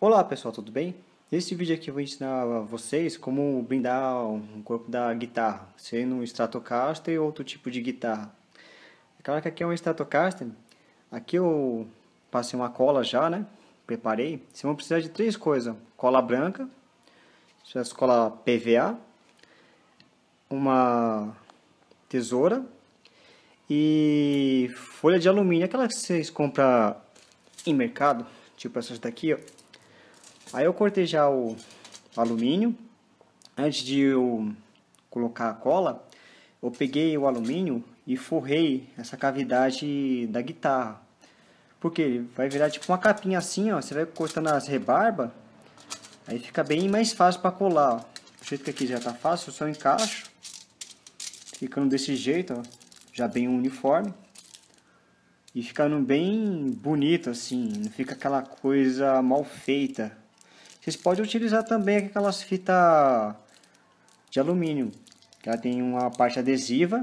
Olá pessoal, tudo bem? Neste vídeo aqui eu vou ensinar a vocês como blindar um corpo da guitarra, sendo um Stratocaster ou outro tipo de guitarra. É claro que aqui é um Stratocaster, aqui eu passei uma cola já, né? Preparei. Vocês vão precisar de três coisas, cola branca, cola PVA, uma tesoura e folha de alumínio, aquela que vocês compram em mercado, tipo essas daqui, ó Aí eu cortei já o alumínio. Antes de eu colocar a cola, eu peguei o alumínio e forrei essa cavidade da guitarra. Porque ele vai virar tipo uma capinha assim, ó. Você vai cortando as rebarba, aí fica bem mais fácil para colar, ó. Do jeito que aqui já tá fácil, eu só encaixo. Ficando desse jeito, ó. Já bem uniforme. E ficando bem bonito, assim. Não fica aquela coisa mal feita. Vocês podem utilizar também aquelas fitas de alumínio, que ela tem uma parte adesiva,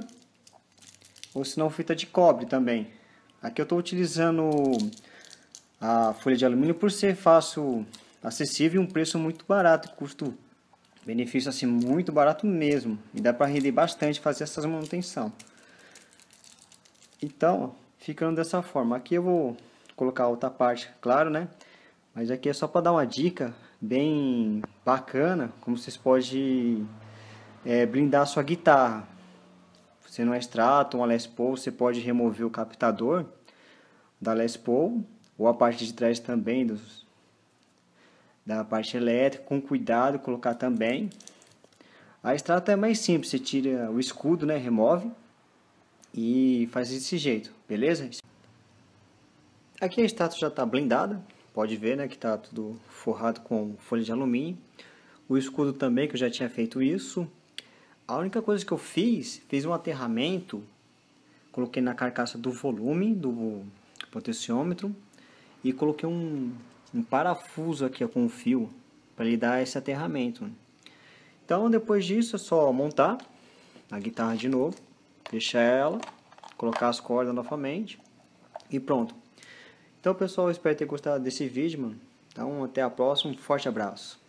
ou se não fita de cobre também. Aqui eu estou utilizando a folha de alumínio por ser fácil, acessível e um preço muito barato, custo benefício assim muito barato mesmo e dá para render bastante fazer essas manutenção então ficando dessa forma aqui eu vou colocar outra parte claro né mas aqui é só para dar uma dica bem bacana, como vocês podem é, blindar a sua guitarra. Você não é extrata uma Les Paul, você pode remover o captador da Les Paul ou a parte de trás também dos, da parte elétrica, com cuidado colocar também. A extrato é mais simples, você tira o escudo, né, remove e faz desse jeito, beleza? Aqui a extrato já está blindada, pode ver né, que está tudo forrado com folha de alumínio. O escudo também, que eu já tinha feito isso. A única coisa que eu fiz, fiz um aterramento, coloquei na carcaça do volume, do potenciômetro, e coloquei um, um parafuso aqui com um fio, para ele dar esse aterramento. Então, depois disso, é só montar a guitarra de novo, deixar ela, colocar as cordas novamente, e pronto. Então, pessoal, espero ter gostado desse vídeo, mano. Então, até a próxima. Um forte abraço.